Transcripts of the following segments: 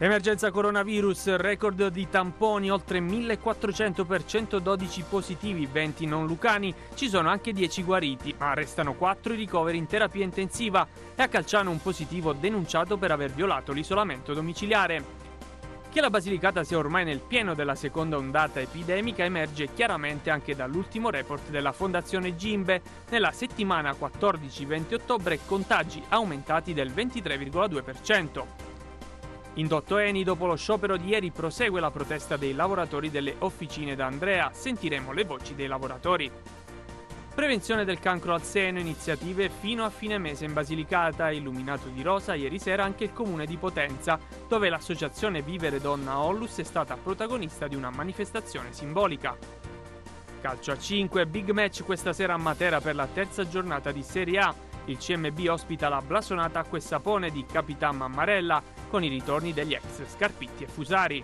Emergenza coronavirus, record di tamponi oltre 1400 per 112 positivi, 20 non lucani, ci sono anche 10 guariti, ma restano 4 i ricoveri in terapia intensiva e a Calciano un positivo denunciato per aver violato l'isolamento domiciliare. Che la Basilicata sia ormai nel pieno della seconda ondata epidemica emerge chiaramente anche dall'ultimo report della Fondazione Gimbe. Nella settimana 14-20 ottobre contagi aumentati del 23,2%. Indotto Eni, dopo lo sciopero di ieri, prosegue la protesta dei lavoratori delle officine da Andrea. Sentiremo le voci dei lavoratori. Prevenzione del cancro al seno, iniziative fino a fine mese in Basilicata, illuminato di rosa ieri sera anche il comune di Potenza, dove l'associazione Vivere Donna Ollus è stata protagonista di una manifestazione simbolica. Calcio a 5, big match questa sera a Matera per la terza giornata di Serie A. Il CMB ospita la blasonata acqua e sapone di Capitan Mammarella con i ritorni degli ex Scarpitti e Fusari.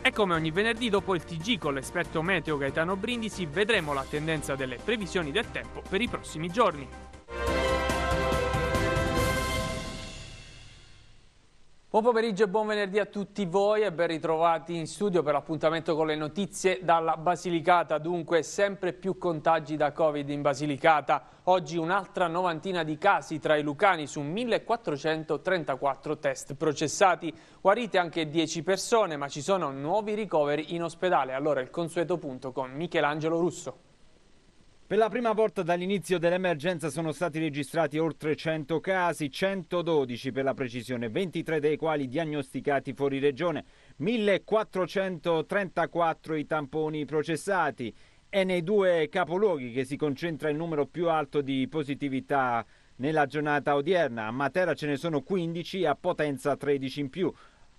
E come ogni venerdì dopo il TG con l'esperto meteo Gaetano Brindisi vedremo la tendenza delle previsioni del tempo per i prossimi giorni. Buon pomeriggio e buon venerdì a tutti voi e ben ritrovati in studio per l'appuntamento con le notizie dalla Basilicata. Dunque, sempre più contagi da Covid in Basilicata. Oggi un'altra novantina di casi tra i lucani su 1434 test processati. Guarite anche 10 persone, ma ci sono nuovi ricoveri in ospedale. Allora il consueto punto con Michelangelo Russo. Per la prima volta dall'inizio dell'emergenza sono stati registrati oltre 100 casi, 112 per la precisione, 23 dei quali diagnosticati fuori regione, 1434 i tamponi processati. È nei due capoluoghi che si concentra il numero più alto di positività nella giornata odierna. A Matera ce ne sono 15 e a Potenza 13 in più.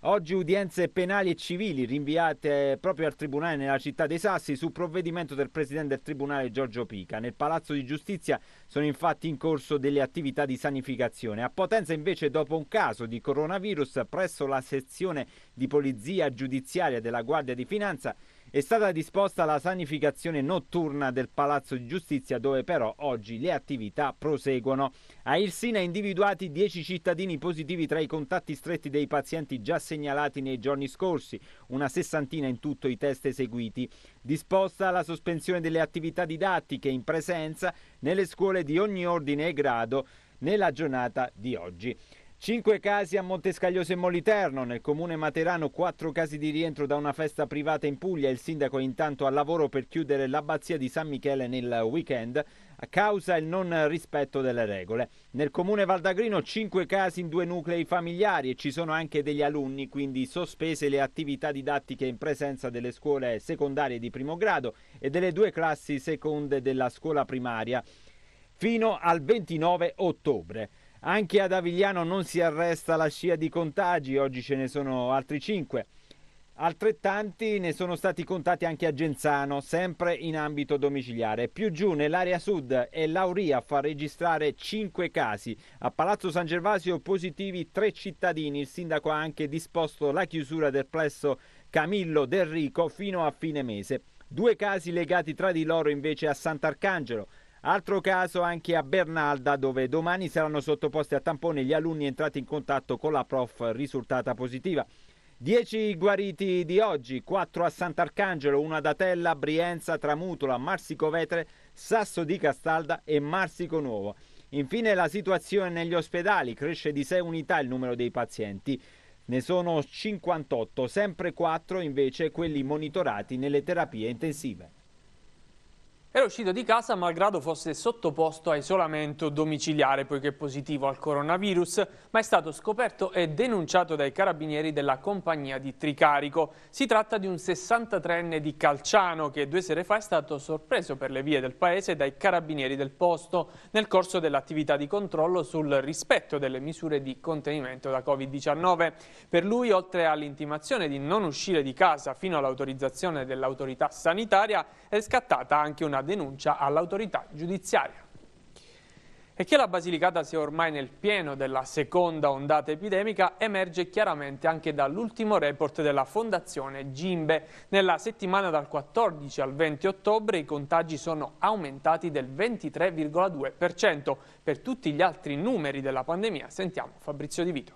Oggi udienze penali e civili rinviate proprio al Tribunale nella città dei Sassi su provvedimento del Presidente del Tribunale Giorgio Pica. Nel Palazzo di Giustizia sono infatti in corso delle attività di sanificazione. A Potenza invece dopo un caso di coronavirus presso la sezione di polizia giudiziaria della Guardia di Finanza è stata disposta la sanificazione notturna del Palazzo di Giustizia dove però oggi le attività proseguono. A Irsina individuati 10 cittadini positivi tra i contatti stretti dei pazienti già segnalati nei giorni scorsi, una sessantina in tutto i test eseguiti. Disposta la sospensione delle attività didattiche in presenza nelle scuole di ogni ordine e grado nella giornata di oggi. Cinque casi a Montescaglioso e Moliterno, nel comune materano quattro casi di rientro da una festa privata in Puglia, il sindaco è intanto al lavoro per chiudere l'abbazia di San Michele nel weekend a causa il non rispetto delle regole. Nel comune Valdagrino cinque casi in due nuclei familiari e ci sono anche degli alunni, quindi sospese le attività didattiche in presenza delle scuole secondarie di primo grado e delle due classi seconde della scuola primaria fino al 29 ottobre. Anche ad Avigliano non si arresta la scia di contagi, oggi ce ne sono altri 5. Altrettanti ne sono stati contati anche a Genzano, sempre in ambito domiciliare. Più giù nell'area sud è Lauria a far registrare 5 casi. A Palazzo San Gervasio positivi 3 cittadini. Il sindaco ha anche disposto la chiusura del plesso Camillo Del Rico fino a fine mese. Due casi legati tra di loro invece a Sant'Arcangelo. Altro caso anche a Bernalda dove domani saranno sottoposti a tampone gli alunni entrati in contatto con la prof risultata positiva. 10 guariti di oggi, 4 a Sant'Arcangelo, 1 ad Atella, Brienza, Tramutola, Marsico Vetere, Sasso di Castalda e Marsico Nuovo. Infine la situazione negli ospedali, cresce di 6 unità il numero dei pazienti. Ne sono 58, sempre 4 invece quelli monitorati nelle terapie intensive. Era uscito di casa malgrado fosse sottoposto a isolamento domiciliare poiché positivo al coronavirus, ma è stato scoperto e denunciato dai carabinieri della compagnia di Tricarico. Si tratta di un 63enne di Calciano che due sere fa è stato sorpreso per le vie del paese dai carabinieri del posto nel corso dell'attività di controllo sul rispetto delle misure di contenimento da Covid-19. Per lui, oltre all'intimazione di non uscire di casa fino all'autorizzazione dell'autorità sanitaria, è scattata anche una denuncia all'autorità giudiziaria. E che la Basilicata sia ormai nel pieno della seconda ondata epidemica emerge chiaramente anche dall'ultimo report della Fondazione Gimbe. Nella settimana dal 14 al 20 ottobre i contagi sono aumentati del 23,2%. Per tutti gli altri numeri della pandemia sentiamo Fabrizio Di Vito.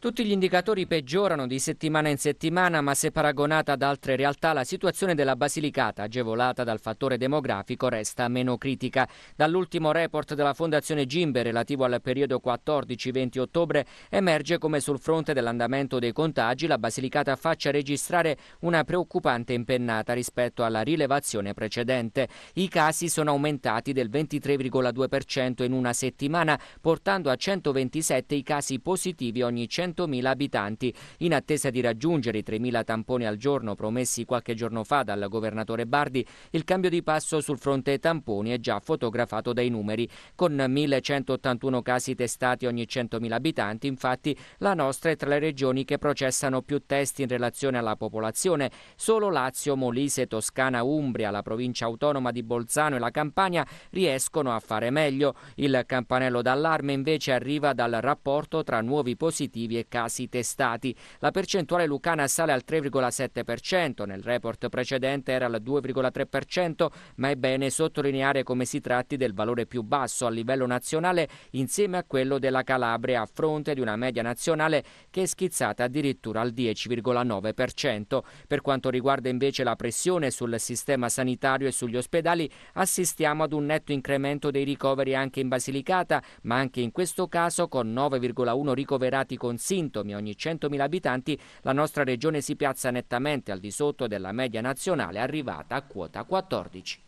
Tutti gli indicatori peggiorano di settimana in settimana, ma se paragonata ad altre realtà la situazione della Basilicata, agevolata dal fattore demografico, resta meno critica. Dall'ultimo report della Fondazione Gimbe relativo al periodo 14-20 ottobre emerge come sul fronte dell'andamento dei contagi la Basilicata faccia registrare una preoccupante impennata rispetto alla rilevazione precedente. I casi sono aumentati del 23,2% in una settimana, portando a 127 i casi positivi ogni 100 200.000 abitanti, in attesa di raggiungere i 3.000 tamponi al giorno promessi qualche giorno fa dal governatore Bardi, il cambio di passo sul fronte tamponi è già fotografato dai numeri. Con 1.181 casi testati ogni 100.000 abitanti, infatti, la nostra è tra le regioni che processano più test in relazione alla popolazione. Solo Lazio, Molise, Toscana, Umbria, la provincia autonoma di Bolzano e la Campania riescono a fare meglio. Il campanello d'allarme invece arriva dal rapporto tra nuovi positivi e casi testati. La percentuale lucana sale al 3,7%, nel report precedente era al 2,3%, ma è bene sottolineare come si tratti del valore più basso a livello nazionale insieme a quello della Calabria a fronte di una media nazionale che è schizzata addirittura al 10,9%. Per quanto riguarda invece la pressione sul sistema sanitario e sugli ospedali, assistiamo ad un netto incremento dei ricoveri anche in Basilicata, ma anche in questo caso con 9,1 ricoverati con sintomi ogni 100.000 abitanti, la nostra regione si piazza nettamente al di sotto della media nazionale arrivata a quota 14.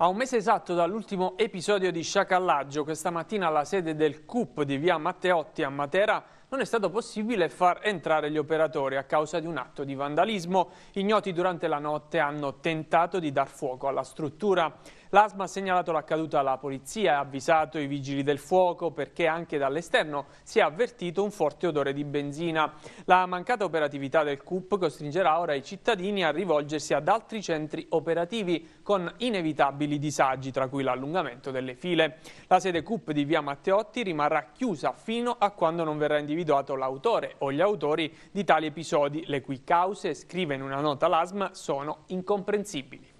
A un mese esatto dall'ultimo episodio di sciacallaggio, questa mattina alla sede del CUP di via Matteotti a Matera non è stato possibile far entrare gli operatori a causa di un atto di vandalismo. Ignoti durante la notte hanno tentato di dar fuoco alla struttura. L'ASMA ha segnalato l'accaduta alla polizia e ha avvisato i vigili del fuoco perché anche dall'esterno si è avvertito un forte odore di benzina. La mancata operatività del CUP costringerà ora i cittadini a rivolgersi ad altri centri operativi con inevitabili disagi, tra cui l'allungamento delle file. La sede CUP di via Matteotti rimarrà chiusa fino a quando non verrà individuato l'autore o gli autori di tali episodi, le cui cause, scrive in una nota l'ASM, sono incomprensibili.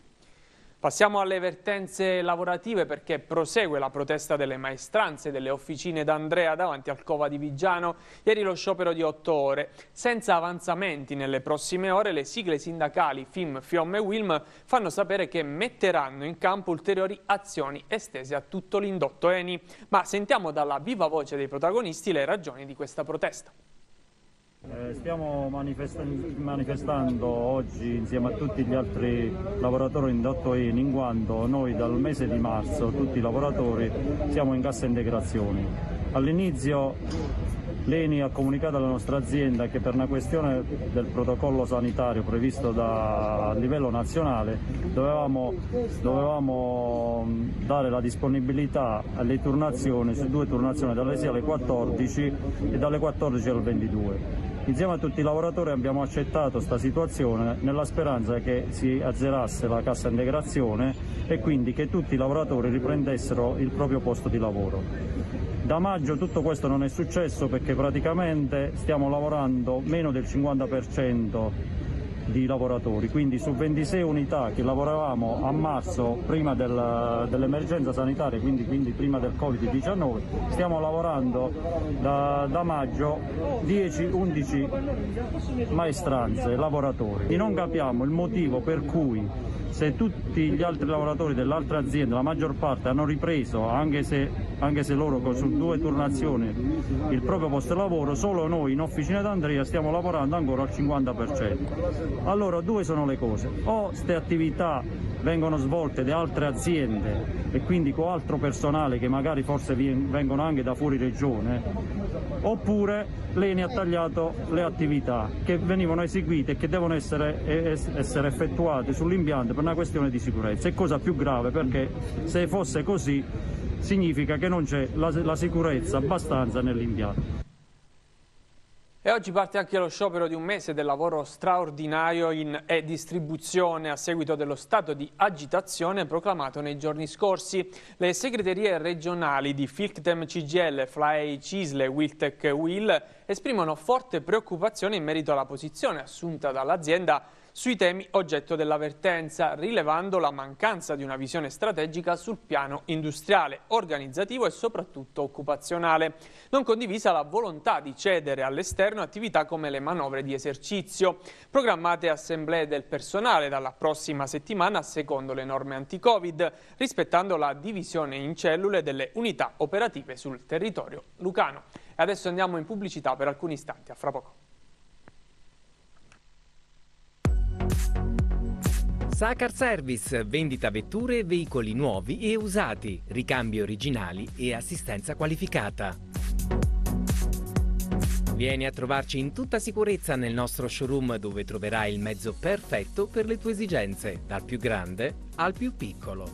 Passiamo alle vertenze lavorative perché prosegue la protesta delle maestranze delle officine d'Andrea davanti al Cova di Vigiano. Ieri lo sciopero di otto ore. Senza avanzamenti nelle prossime ore le sigle sindacali FIM, FIOM e WILM fanno sapere che metteranno in campo ulteriori azioni estese a tutto l'indotto ENI. Ma sentiamo dalla viva voce dei protagonisti le ragioni di questa protesta. Eh, stiamo manifestando oggi insieme a tutti gli altri lavoratori indotto indottoini in quanto noi dal mese di marzo tutti i lavoratori siamo in cassa integrazione. All'inizio l'ENI ha comunicato alla nostra azienda che per una questione del protocollo sanitario previsto da, a livello nazionale dovevamo, dovevamo mm, dare la disponibilità alle turnazioni, su due turnazioni, dalle 6 alle 14 e dalle 14 alle 22. Insieme a tutti i lavoratori abbiamo accettato questa situazione nella speranza che si azzerasse la cassa integrazione e quindi che tutti i lavoratori riprendessero il proprio posto di lavoro. Da maggio tutto questo non è successo perché praticamente stiamo lavorando meno del 50% di lavoratori, quindi su 26 unità che lavoravamo a marzo prima del, dell'emergenza sanitaria, quindi, quindi, prima del Covid-19, stiamo lavorando da, da maggio 10-11 maestranze, lavoratori e non capiamo il motivo per cui se tutti gli altri lavoratori dell'altra azienda, la maggior parte, hanno ripreso, anche se, anche se loro su due turnazioni, il proprio posto di lavoro, solo noi in officina d'Andrea stiamo lavorando ancora al 50%. Allora due sono le cose, o queste attività vengono svolte da altre aziende e quindi con altro personale che magari forse vengono anche da fuori regione, oppure l'ENI ha tagliato le attività che venivano eseguite e che devono essere, essere effettuate sull'impianto per una questione di sicurezza. E cosa più grave perché se fosse così significa che non c'è la, la sicurezza abbastanza nell'impianto. E oggi parte anche lo sciopero di un mese del lavoro straordinario in e-distribuzione a seguito dello stato di agitazione proclamato nei giorni scorsi. Le segreterie regionali di Filctem CGL, Fly Cisle, Wiltec Will esprimono forte preoccupazione in merito alla posizione assunta dall'azienda sui temi oggetto dell'avvertenza, rilevando la mancanza di una visione strategica sul piano industriale, organizzativo e soprattutto occupazionale. Non condivisa la volontà di cedere all'esterno attività come le manovre di esercizio, programmate assemblee del personale dalla prossima settimana secondo le norme anti-Covid, rispettando la divisione in cellule delle unità operative sul territorio lucano. adesso andiamo in pubblicità per alcuni istanti, a fra poco. Sacar Service, vendita vetture e veicoli nuovi e usati, ricambi originali e assistenza qualificata. Vieni a trovarci in tutta sicurezza nel nostro showroom dove troverai il mezzo perfetto per le tue esigenze, dal più grande al più piccolo.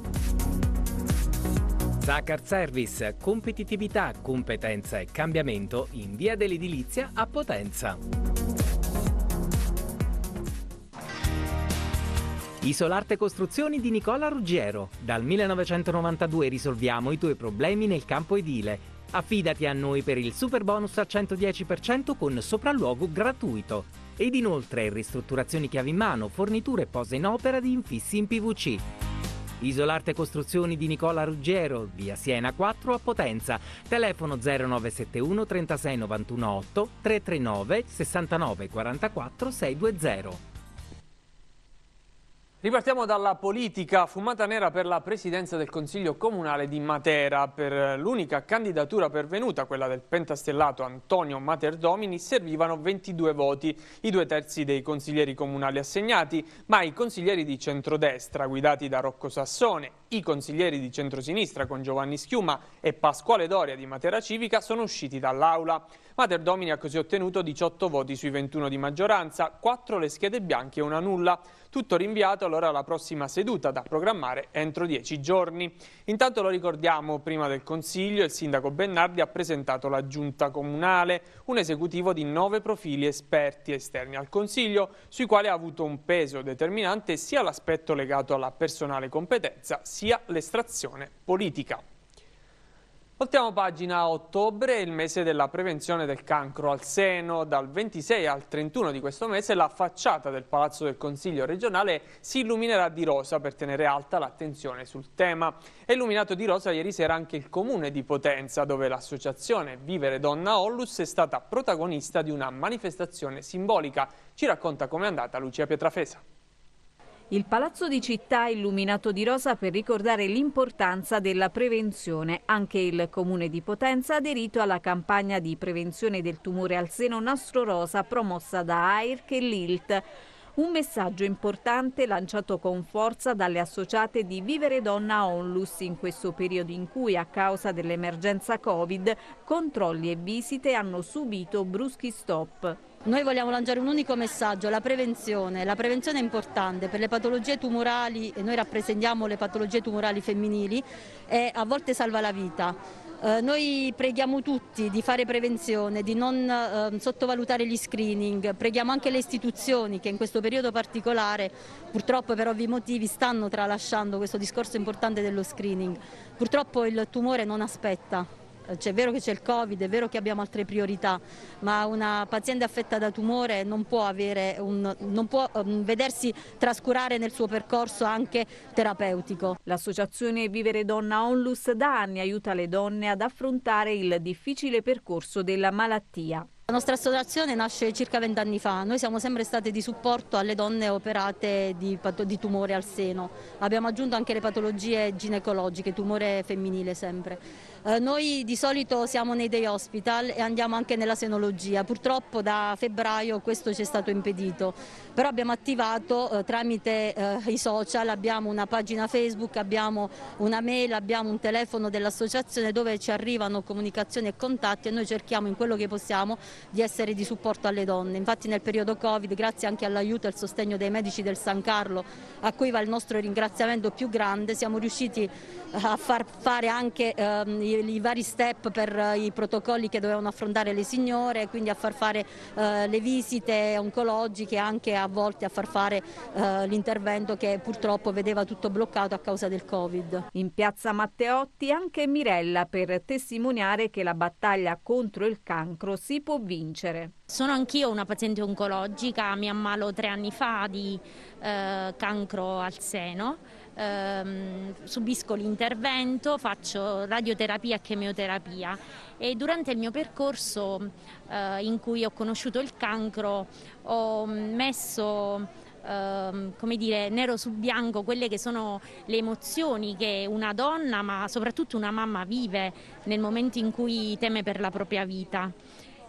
Sacar Service, competitività, competenza e cambiamento in via dell'edilizia a Potenza. Isolarte Costruzioni di Nicola Ruggiero. Dal 1992 risolviamo i tuoi problemi nel campo edile. Affidati a noi per il super bonus al 110% con sopralluogo gratuito. Ed inoltre ristrutturazioni chiavi in mano, forniture e pose in opera di infissi in PVC. Isolarte Costruzioni di Nicola Ruggiero, via Siena 4 a Potenza, telefono 0971 36918 339 69 44 620. Ripartiamo dalla politica fumata nera per la presidenza del Consiglio Comunale di Matera. Per l'unica candidatura pervenuta, quella del pentastellato Antonio Materdomini, servivano 22 voti, i due terzi dei consiglieri comunali assegnati, ma i consiglieri di centrodestra, guidati da Rocco Sassone, i consiglieri di centrosinistra con Giovanni Schiuma e Pasquale Doria di Matera Civica sono usciti dall'aula. Materdomini ha così ottenuto 18 voti sui 21 di maggioranza, 4 le schede bianche e una nulla tutto rinviato allora alla prossima seduta da programmare entro dieci giorni. Intanto lo ricordiamo, prima del Consiglio il sindaco Bennardi ha presentato la giunta comunale, un esecutivo di nove profili esperti esterni al Consiglio, sui quali ha avuto un peso determinante sia l'aspetto legato alla personale competenza, sia l'estrazione politica. Voltiamo pagina a ottobre, il mese della prevenzione del cancro al seno. Dal 26 al 31 di questo mese la facciata del Palazzo del Consiglio regionale si illuminerà di rosa per tenere alta l'attenzione sul tema. È illuminato di rosa ieri sera anche il comune di Potenza, dove l'associazione Vivere Donna Ollus è stata protagonista di una manifestazione simbolica. Ci racconta com'è andata Lucia Pietrafesa il palazzo di città illuminato di rosa per ricordare l'importanza della prevenzione. Anche il comune di Potenza ha aderito alla campagna di prevenzione del tumore al seno nastro rosa promossa da AIRC e l'ILT. Un messaggio importante lanciato con forza dalle associate di Vivere Donna Onlus in questo periodo in cui a causa dell'emergenza Covid controlli e visite hanno subito bruschi stop. Noi vogliamo lanciare un unico messaggio, la prevenzione. La prevenzione è importante per le patologie tumorali, e noi rappresentiamo le patologie tumorali femminili, e a volte salva la vita. Eh, noi preghiamo tutti di fare prevenzione, di non ehm, sottovalutare gli screening, preghiamo anche le istituzioni che in questo periodo particolare, purtroppo per ovvi motivi, stanno tralasciando questo discorso importante dello screening. Purtroppo il tumore non aspetta. Eh, cioè, è vero che c'è il Covid, è vero che abbiamo altre priorità, ma una paziente affetta da tumore non può, un, non può um, vedersi trascurare nel suo percorso anche terapeutico. L'associazione Vivere Donna Onlus da anni aiuta le donne ad affrontare il difficile percorso della malattia. La nostra associazione nasce circa vent'anni fa, noi siamo sempre state di supporto alle donne operate di, di, tumore al seno, abbiamo aggiunto anche le patologie ginecologiche, tumore femminile sempre. Eh, noi di solito siamo nei day hospital e andiamo anche nella senologia, purtroppo da febbraio questo ci è stato impedito, però abbiamo attivato eh, tramite eh, i social, abbiamo una pagina Facebook, abbiamo una mail, abbiamo un telefono dell'associazione dove ci arrivano comunicazioni e contatti e noi cerchiamo in quello che possiamo di essere di supporto alle donne. Infatti nel periodo Covid, grazie anche all'aiuto e al sostegno dei medici del San Carlo, a cui va il nostro ringraziamento più grande, siamo riusciti eh, a far fare anche ehm, i, vari step per eh, i protocolli che dovevano affrontare le signore, quindi a far fare eh, le visite oncologiche anche a volte a far fare eh, l'intervento che purtroppo vedeva tutto bloccato a causa del Covid. In piazza Matteotti anche Mirella per testimoniare che la battaglia contro il cancro si può vincere. Sono anch'io una paziente oncologica, mi ammalo tre anni fa di eh, cancro al seno ehm, subisco l'intervento, faccio radioterapia e chemioterapia e durante il mio percorso eh, in cui ho conosciuto il cancro ho messo Uh, come dire, nero su bianco quelle che sono le emozioni che una donna, ma soprattutto una mamma vive nel momento in cui teme per la propria vita.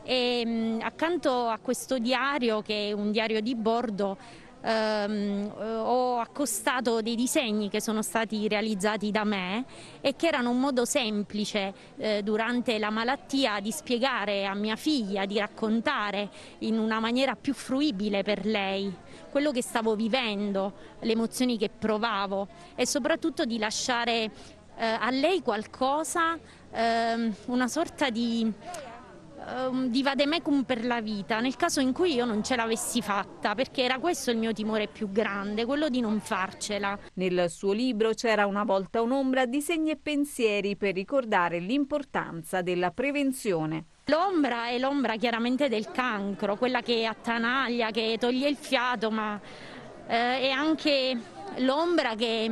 E, ehm, accanto a questo diario, che è un diario di bordo, ehm, eh, ho accostato dei disegni che sono stati realizzati da me e che erano un modo semplice eh, durante la malattia di spiegare a mia figlia, di raccontare in una maniera più fruibile per lei quello che stavo vivendo, le emozioni che provavo e soprattutto di lasciare eh, a lei qualcosa, ehm, una sorta di um, ehm, di vademecum per la vita nel caso in cui io non ce l'avessi fatta, perché era questo il mio timore più grande, quello di non farcela. Nel suo libro c'era una volta un'ombra, disegni e pensieri per ricordare l'importanza della prevenzione. L'ombra è l'ombra chiaramente del cancro, quella che attanaglia, che toglie il fiato, ma eh, è anche l'ombra che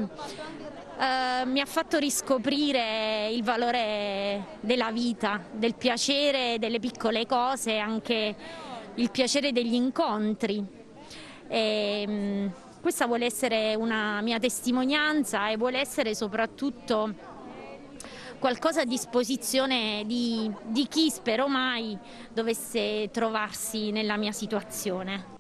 eh, mi ha fatto riscoprire il valore della vita, del piacere delle piccole cose, anche il piacere degli incontri. E, um, questa vuole essere una mia testimonianza e vuole essere soprattutto qualcosa a disposizione di, di chi spero mai dovesse trovarsi nella mia situazione.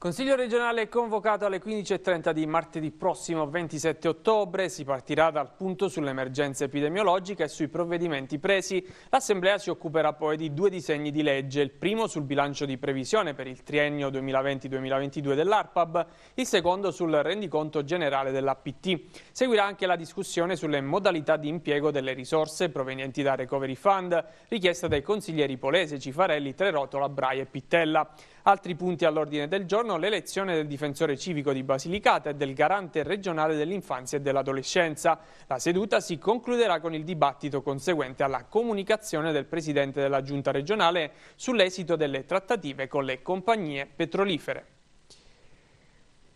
Consiglio regionale convocato alle 15.30 di martedì prossimo 27 ottobre. Si partirà dal punto sull'emergenza epidemiologica e sui provvedimenti presi. L'Assemblea si occuperà poi di due disegni di legge. Il primo sul bilancio di previsione per il triennio 2020-2022 dell'ARPAB, il secondo sul rendiconto generale dell'APT. Seguirà anche la discussione sulle modalità di impiego delle risorse provenienti da Recovery Fund, richiesta dai consiglieri Polese, Cifarelli, Trerotola, Braia e Pittella. Altri punti all'ordine del giorno l'elezione del difensore civico di Basilicata e del garante regionale dell'infanzia e dell'adolescenza. La seduta si concluderà con il dibattito conseguente alla comunicazione del Presidente della Giunta regionale sull'esito delle trattative con le compagnie petrolifere.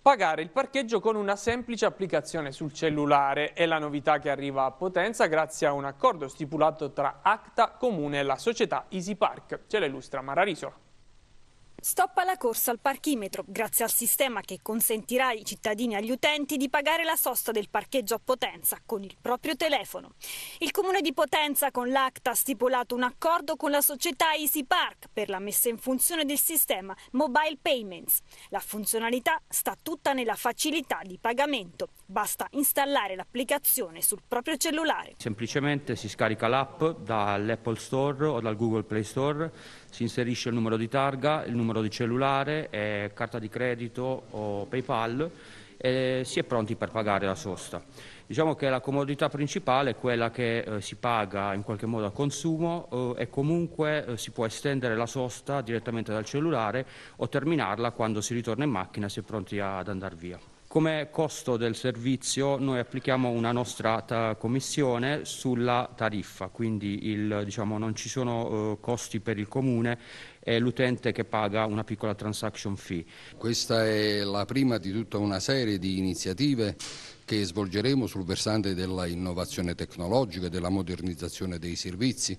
Pagare il parcheggio con una semplice applicazione sul cellulare è la novità che arriva a Potenza grazie a un accordo stipulato tra Acta Comune e la società Easy Park. Ce l'illustra Mara Stoppa la corsa al parchimetro, grazie al sistema che consentirà ai cittadini e agli utenti di pagare la sosta del parcheggio a Potenza con il proprio telefono. Il comune di Potenza con l'ACTA ha stipulato un accordo con la società Easy Park per la messa in funzione del sistema Mobile Payments. La funzionalità sta tutta nella facilità di pagamento. Basta installare l'applicazione sul proprio cellulare. Semplicemente si scarica l'app dall'Apple Store o dal Google Play Store si inserisce il numero di targa, il numero di cellulare, eh, carta di credito o PayPal e si è pronti per pagare la sosta. Diciamo che la comodità principale è quella che eh, si paga in qualche modo a consumo eh, e comunque eh, si può estendere la sosta direttamente dal cellulare o terminarla quando si ritorna in macchina e si è pronti ad andare via. Come costo del servizio noi applichiamo una nostra ta- commissione sulla tariffa, quindi il, diciamo, non ci sono eh, costi per il comune e l'utente che paga una piccola transaction fee. Questa è la prima di tutta una serie di iniziative che svolgeremo sul versante dell'innovazione tecnologica e della modernizzazione dei servizi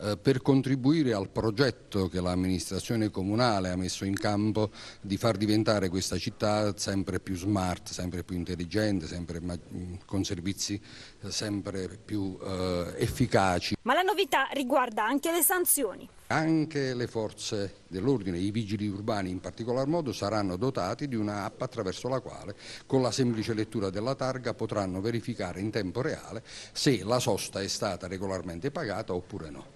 eh, per contribuire al progetto che l'amministrazione comunale ha messo in campo di far diventare questa città sempre più smart, sempre più intelligente, sempre con servizi sempre più eh, efficaci. Ma la novità riguarda anche le sanzioni. Anche le forze dell'ordine, i vigili urbani in particolar modo, saranno dotati di un'app attraverso la quale con la semplice lettura della targa potranno verificare in tempo reale se la sosta è stata regolarmente pagata oppure no.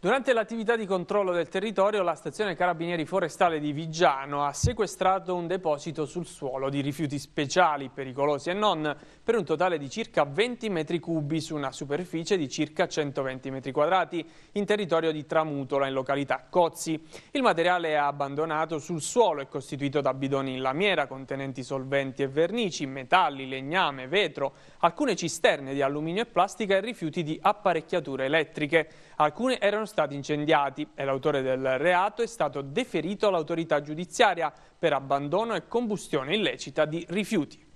Durante l'attività di controllo del territorio, la stazione Carabinieri Forestale di Vigiano ha sequestrato un deposito sul suolo di rifiuti speciali, pericolosi e non, per un totale di circa 20 metri cubi su una superficie di circa 120 metri quadrati, in territorio di Tramutola, in località Cozzi. Il materiale è abbandonato sul suolo e costituito da bidoni in lamiera contenenti solventi e vernici, metalli, legname, vetro, alcune cisterne di alluminio e plastica e rifiuti di apparecchiature elettriche. Alcune erano stati incendiati e l'autore del reato è stato deferito all'autorità giudiziaria per abbandono e combustione illecita di rifiuti.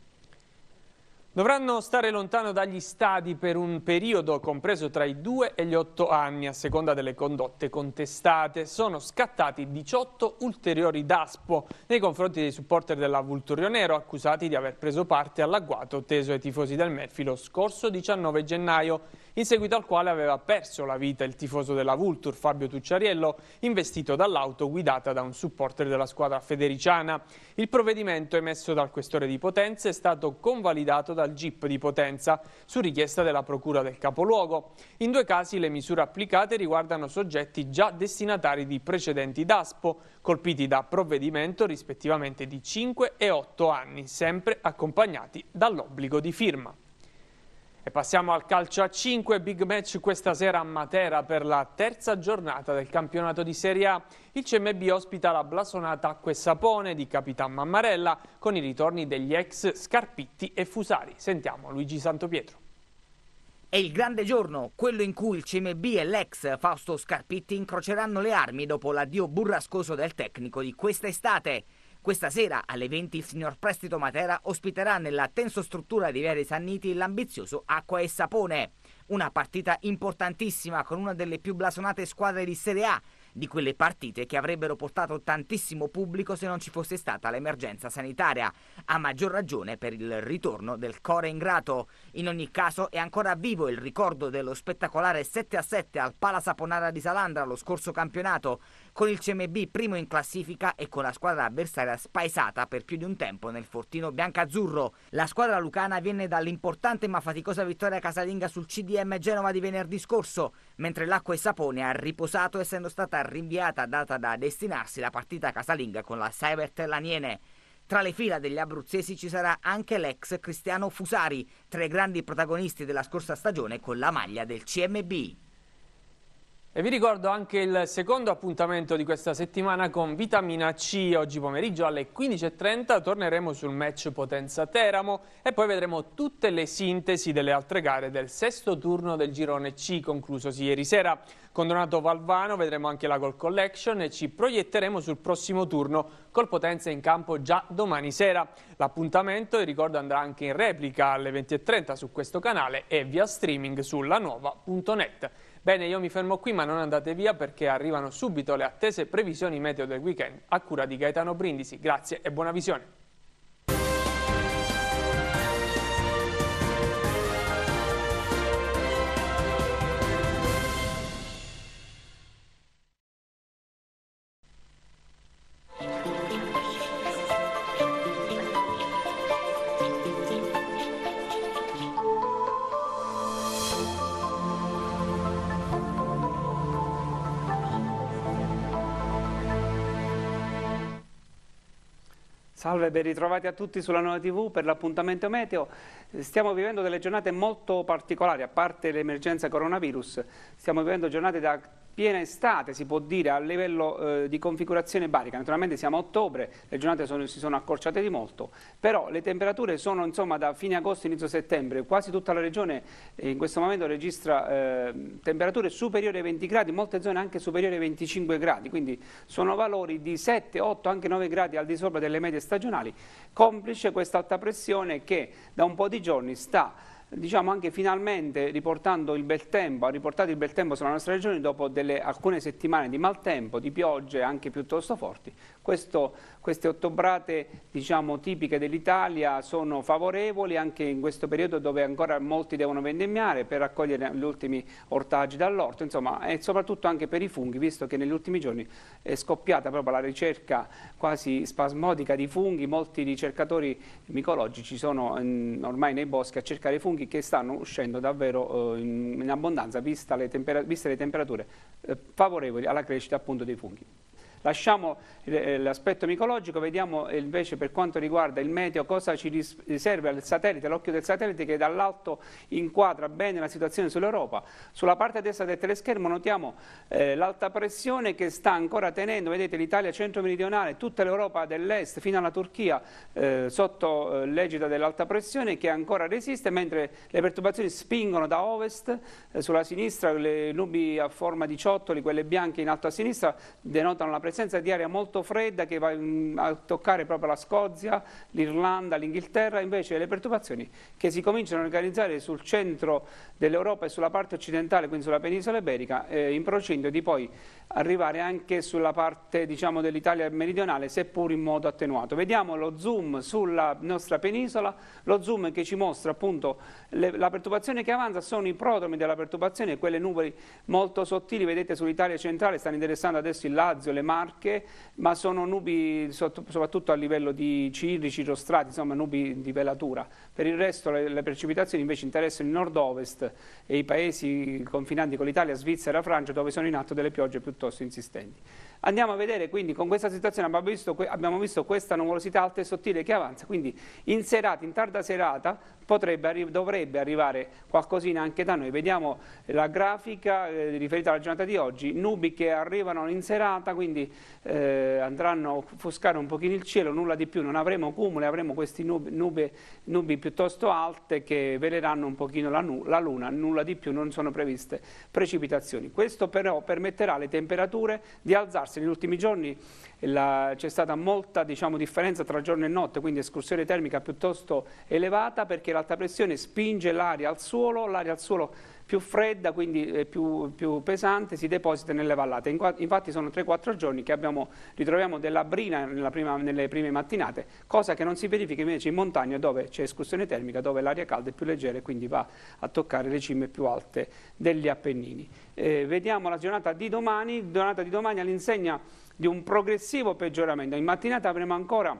Dovranno stare lontano dagli stadi per un periodo compreso tra i 2 e gli 8 anni a seconda delle condotte contestate. Sono scattati 18 ulteriori DASPO nei confronti dei supporter della Vulturionero accusati di aver preso parte all'agguato teso ai tifosi del Melfi lo scorso 19 gennaio, in seguito al quale aveva perso la vita il tifoso della Vultur Fabio Tucciariello, investito dall'auto guidata da un supporter della squadra federiciana. Il provvedimento emesso dal questore di Potenza è stato convalidato da dal GIP di Potenza su richiesta della Procura del Capoluogo. In due casi le misure applicate riguardano soggetti già destinatari di precedenti DASPO, colpiti da provvedimento rispettivamente di 5 e 8 anni, sempre accompagnati dall'obbligo di firma. E passiamo al calcio a 5, big match questa sera a Matera per la terza giornata del campionato di Serie A. Il CMB ospita la blasonata Acque Sapone di Capitan Mammarella con i ritorni degli ex Scarpitti e Fusari. Sentiamo Luigi Santopietro. È il grande giorno, quello in cui il CMB e l'ex Fausto Scarpitti incroceranno le armi dopo l'addio burrascoso del tecnico di questa estate. Questa sera alle 20 il signor Prestito Matera ospiterà nella tenso struttura di Via Sanniti l'ambizioso Acqua e Sapone. Una partita importantissima con una delle più blasonate squadre di Serie A, di quelle partite che avrebbero portato tantissimo pubblico se non ci fosse stata l'emergenza sanitaria, a maggior ragione per il ritorno del core ingrato. In ogni caso è ancora vivo il ricordo dello spettacolare 7-7 al Pala Saponara di Salandra lo scorso campionato, con il CMB primo in classifica e con la squadra avversaria spaesata per più di un tempo nel fortino biancazzurro. La squadra lucana viene dall'importante ma faticosa vittoria casalinga sul CDM Genova di venerdì scorso, mentre l'acqua e sapone ha riposato essendo stata rinviata data da destinarsi la partita casalinga con la Cyber Tra le fila degli abruzzesi ci sarà anche l'ex Cristiano Fusari, tra i grandi protagonisti della scorsa stagione con la maglia del CMB. E vi ricordo anche il secondo appuntamento di questa settimana con Vitamina C. Oggi pomeriggio alle 15.30 torneremo sul match Potenza-Teramo e poi vedremo tutte le sintesi delle altre gare del sesto turno del girone C conclusosi ieri sera. Con Donato Valvano vedremo anche la Gold Collection e ci proietteremo sul prossimo turno col Potenza in campo già domani sera. L'appuntamento, ricordo, andrà anche in replica alle 20.30 su questo canale e via streaming sulla nuova.net. Bene, io mi fermo qui, ma non andate via perché arrivano subito le attese previsioni meteo del weekend a cura di Gaetano Brindisi. Grazie e buona visione. Salve, ben ritrovati a tutti sulla Nuova TV per l'appuntamento meteo. Stiamo vivendo delle giornate molto particolari, a parte l'emergenza coronavirus, stiamo vivendo giornate da piena estate, si può dire, a livello eh, di configurazione barica. Naturalmente siamo a ottobre, le giornate sono, si sono accorciate di molto, però le temperature sono insomma, da fine agosto inizio settembre, quasi tutta la regione eh, in questo momento registra eh, temperature superiori ai 20 gradi, in molte zone anche superiori ai 25 gradi, quindi sono valori di 7, 8, anche 9 gradi al di sopra delle medie stagionali, complice questa alta pressione che da un po' di giorni sta diciamo anche finalmente riportando il bel tempo, ha riportato il bel tempo sulla nostra regione dopo delle, alcune settimane di maltempo, di piogge anche piuttosto forti, questo, queste ottobrate diciamo, tipiche dell'Italia sono favorevoli anche in questo periodo dove ancora molti devono vendemmiare per raccogliere gli ultimi ortaggi dall'orto, insomma, e soprattutto anche per i funghi, visto che negli ultimi giorni è scoppiata proprio la ricerca quasi spasmodica di funghi, molti ricercatori micologici sono in, mm, ormai nei boschi a cercare i funghi che stanno uscendo davvero eh, in, in abbondanza, viste le, viste le temperature eh, favorevoli alla crescita appunto dei funghi. Lasciamo eh, l'aspetto micologico, vediamo invece per quanto riguarda il meteo cosa ci riserve al satellite, l'occhio del satellite che dall'alto inquadra bene la situazione sull'Europa. Sulla parte destra del teleschermo notiamo eh, l'alta pressione che sta ancora tenendo, vedete l'Italia centro-meridionale, tutta l'Europa dell'est fino alla Turchia eh, sotto eh, l'egida dell'alta pressione che ancora resiste, mentre le perturbazioni spingono da ovest, eh, sulla sinistra le nubi a forma di ciottoli, quelle bianche in alto a sinistra denotano la pressione presenza di aria molto fredda che va mm, a toccare proprio la Scozia, l'Irlanda, l'Inghilterra, invece le perturbazioni che si cominciano a organizzare sul centro dell'Europa e sulla parte occidentale, quindi sulla penisola iberica, eh, in procinto di poi arrivare anche sulla parte diciamo, dell'Italia meridionale, seppur in modo attenuato. Vediamo lo zoom sulla nostra penisola, lo zoom che ci mostra appunto le, la perturbazione che avanza sono i prodromi della perturbazione, quelle nuvole molto sottili, vedete sull'Italia centrale stanno interessando adesso il Lazio, le Marche, Marche, ma sono nubi soprattutto a livello di cirri, cirrostrati, insomma nubi di velatura. Per il resto le, le precipitazioni invece interessano il nord-ovest e i paesi confinanti con l'Italia, Svizzera, Francia, dove sono in atto delle piogge piuttosto insistenti. Andiamo a vedere quindi con questa situazione abbiamo visto, abbiamo visto questa nuvolosità alta e sottile che avanza, quindi in serata, in tarda serata potrebbe, dovrebbe arrivare qualcosina anche da noi. Vediamo la grafica eh, riferita alla giornata di oggi, nubi che arrivano in serata, quindi eh, andranno a offuscare un pochino il cielo, nulla di più, non avremo cumuli, avremo queste nubi, nubi, piuttosto alte che veleranno un pochino la, la luna, nulla di più, non sono previste precipitazioni. Questo però permetterà alle temperature di alzarsi rilassarsi. Negli ultimi giorni c'è stata molta diciamo, differenza tra giorno e notte, quindi escursione termica piuttosto elevata perché l'alta pressione spinge l'aria al suolo, l'aria al suolo più fredda, quindi eh, più, più, pesante, si deposita nelle vallate. Infatti sono 3-4 giorni che abbiamo, ritroviamo della brina prima, nelle prime mattinate, cosa che non si verifica invece in montagna dove c'è escursione termica, dove l'aria calda è più leggera e quindi va a toccare le cime più alte degli Appennini. Eh, vediamo la giornata di domani, giornata di domani all'insegna di un progressivo peggioramento. In mattinata avremo ancora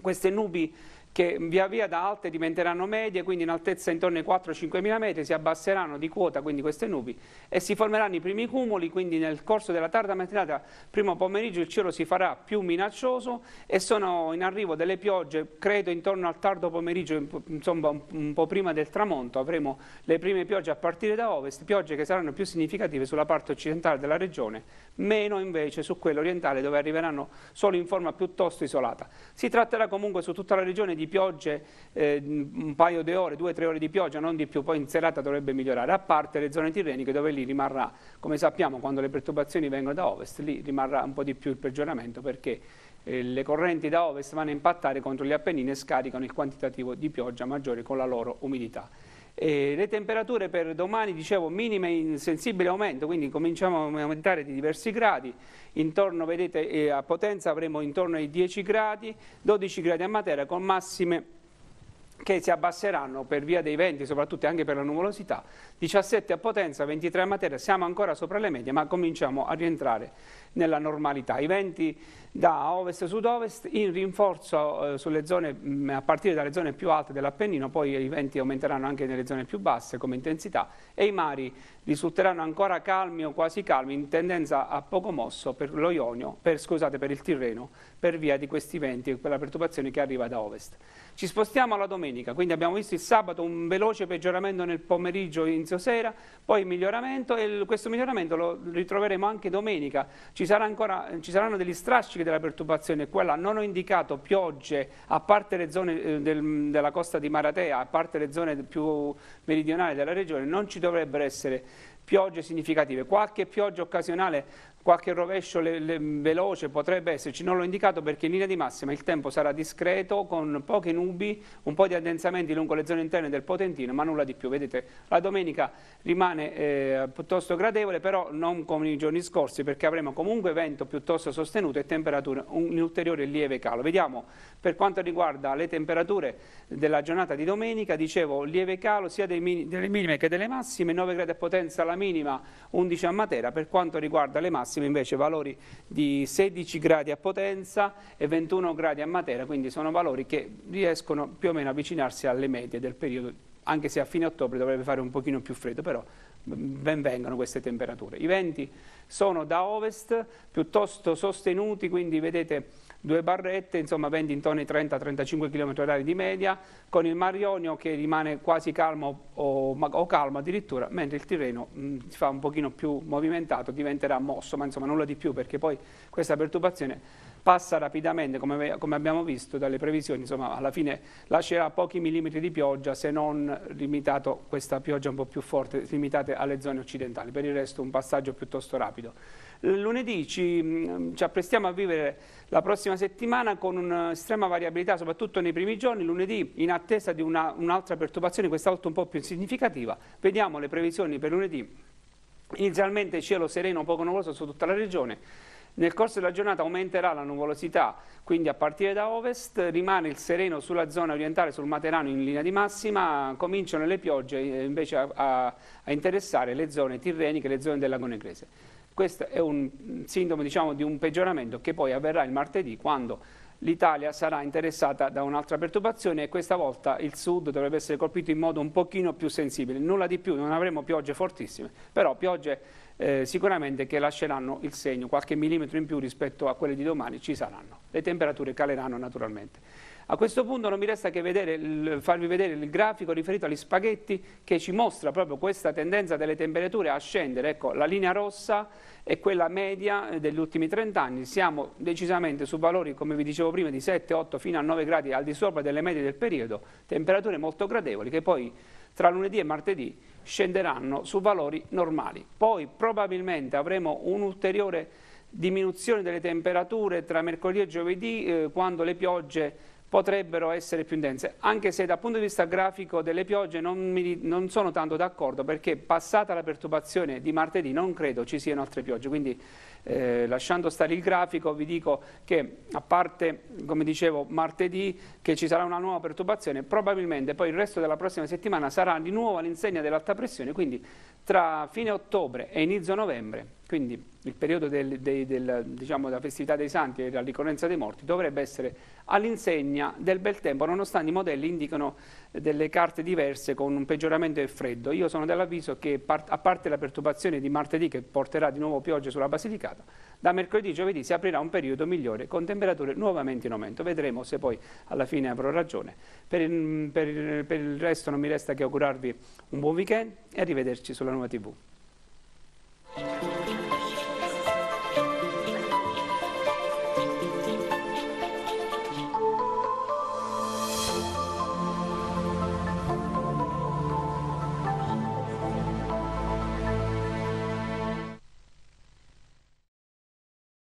queste nubi che via via da alte diventeranno medie, quindi in altezza intorno ai 4-5 mila metri si abbasseranno di quota quindi queste nubi e si formeranno i primi cumuli, quindi nel corso della tarda mattinata, primo pomeriggio il cielo si farà più minaccioso e sono in arrivo delle piogge, credo intorno al tardo pomeriggio, insomma un po' prima del tramonto, avremo le prime piogge a partire da ovest, piogge che saranno più significative sulla parte occidentale della regione, meno invece su quella orientale dove arriveranno solo in forma piuttosto isolata. Si tratterà comunque su tutta la regione di di piogge, eh, un paio di ore, due o tre ore di pioggia, non di più, poi in serata dovrebbe migliorare, a parte le zone tirreniche dove lì rimarrà, come sappiamo quando le perturbazioni vengono da ovest, lì rimarrà un po' di più il peggioramento perché eh, le correnti da ovest vanno a impattare contro gli Appennini e scaricano il quantitativo di pioggia maggiore con la loro umidità. E le temperature per domani, dicevo, minime in sensibile aumento, quindi cominciamo a aumentare di diversi gradi, intorno, vedete, eh, a Potenza avremo intorno ai 10 gradi, 12 gradi a Matera con massime che si abbasseranno per via dei venti, soprattutto anche per la nuvolosità, 17 a potenza, 23 a materia, siamo ancora sopra le medie ma cominciamo a rientrare nella normalità. I venti da ovest-sud-ovest in rinforzo eh, sulle zone, mh, mm, a partire dalle zone più alte dell'Appennino, poi i venti aumenteranno anche nelle zone più basse come intensità e i mari risulteranno ancora calmi o quasi calmi in tendenza a poco mosso per lo Ionio, per, scusate, per il Tirreno, per via di questi venti e quella perturbazione che arriva da ovest. Ci spostiamo alla domenica, quindi abbiamo visto il sabato un veloce peggioramento nel pomeriggio, inizio sera, poi miglioramento e questo miglioramento lo ritroveremo anche domenica. Ci, sarà ancora, ci saranno degli strascichi della perturbazione, quella non ho indicato piogge, a parte le zone eh, del, della costa di Maratea, a parte le zone più meridionali della regione, non ci dovrebbero essere piogge significative, qualche pioggia occasionale qualche rovescio le, le, veloce potrebbe esserci, non l'ho indicato perché in linea di massima il tempo sarà discreto con poche nubi, un po' di addensamenti lungo le zone interne del Potentino, ma nulla di più. Vedete, la domenica rimane eh, piuttosto gradevole, però non come i giorni scorsi perché avremo comunque vento piuttosto sostenuto e temperature un ulteriore lieve calo. Vediamo per quanto riguarda le temperature della giornata di domenica, dicevo lieve calo sia dei, delle minime che delle massime, 9 gradi a potenza la minima, 11 a Matera, per quanto riguarda le massime massimi invece valori di 16 gradi a Potenza e 21 gradi a Matera, quindi sono valori che riescono più o meno a avvicinarsi alle medie del periodo, anche se a fine ottobre dovrebbe fare un pochino più freddo, però mm, ben vengano queste temperature. I venti sono da ovest, piuttosto sostenuti, quindi vedete due barrette, insomma vendi intorno ai 30-35 km h di media, con il Mar Ionio che rimane quasi calmo o, o calmo addirittura, mentre il Tirreno mh, mm, si fa un pochino più movimentato, diventerà mosso, ma insomma nulla di più perché poi questa perturbazione passa rapidamente, come, come abbiamo visto dalle previsioni, insomma alla fine lascerà pochi millimetri di pioggia se non limitato questa pioggia un po' più forte, limitate alle zone occidentali, per il resto un passaggio piuttosto rapido. Lunedì ci, mm, ci apprestiamo a vivere la prossima settimana con un'estrema variabilità, soprattutto nei primi giorni, lunedì in attesa di un'altra un perturbazione, questa volta un po' più significativa. Vediamo le previsioni per lunedì. Inizialmente cielo sereno, poco nuvoloso su tutta la regione. Nel corso della giornata aumenterà la nuvolosità, quindi a partire da ovest rimane il sereno sulla zona orientale, sul Materano in linea di massima, cominciano le piogge eh, invece a, a, a interessare le zone tirreniche, le zone del lago Negrese. Questo è un sintomo diciamo, di un peggioramento che poi avverrà il martedì quando l'Italia sarà interessata da un'altra perturbazione e questa volta il sud dovrebbe essere colpito in modo un pochino più sensibile. Nulla di più, non avremo piogge fortissime, però piogge eh, sicuramente che lasceranno il segno, qualche millimetro in più rispetto a quelle di domani ci saranno. Le temperature caleranno naturalmente. A questo punto non mi resta che vedere farvi vedere il grafico riferito agli spaghetti che ci mostra proprio questa tendenza delle temperature a scendere. Ecco, la linea rossa è quella media eh, degli ultimi 30 anni. Siamo decisamente su valori, come vi dicevo prima, di 7, 8 fino a 9 gradi al di sopra delle medie del periodo, temperature molto gradevoli che poi tra lunedì e martedì scenderanno su valori normali. Poi probabilmente avremo un'ulteriore diminuzione delle temperature tra mercoledì e giovedì eh, quando le piogge potrebbero essere più intense, anche se dal punto di vista grafico delle piogge non, mi, non sono tanto d'accordo perché passata la perturbazione di martedì non credo ci siano altre piogge, quindi eh, lasciando stare il grafico vi dico che a parte, come dicevo, martedì che ci sarà una nuova perturbazione, probabilmente poi il resto della prossima settimana sarà di nuovo all'insegna dell'alta pressione, quindi tra fine ottobre e inizio novembre, quindi il periodo del, del, del, diciamo, della festività dei santi e della ricorrenza dei morti, dovrebbe essere all'insegna del bel tempo, nonostante i modelli indicano delle carte diverse con un peggioramento del freddo. Io sono dell'avviso che, a parte la perturbazione di martedì che porterà di nuovo piogge sulla Basilicata, da mercoledì e giovedì si aprirà un periodo migliore con temperature nuovamente in aumento. Vedremo se poi alla fine avrò ragione. Per il, per il, per il resto non mi resta che augurarvi un buon weekend e arrivederci sulla nuova TV.